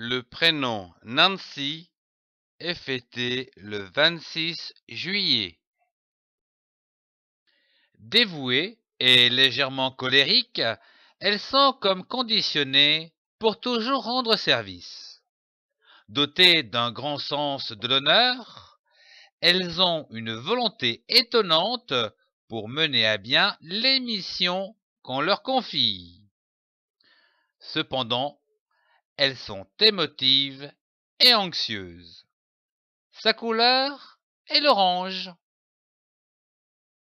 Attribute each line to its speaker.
Speaker 1: Le prénom Nancy est fêté le 26
Speaker 2: juillet. Dévouée et légèrement colérique, elles sont comme conditionnées pour toujours rendre service. Dotées d'un grand sens de l'honneur, elles ont une volonté étonnante pour mener à bien les missions qu'on leur confie. Cependant, elles
Speaker 3: sont émotives et anxieuses. Sa couleur est l'orange.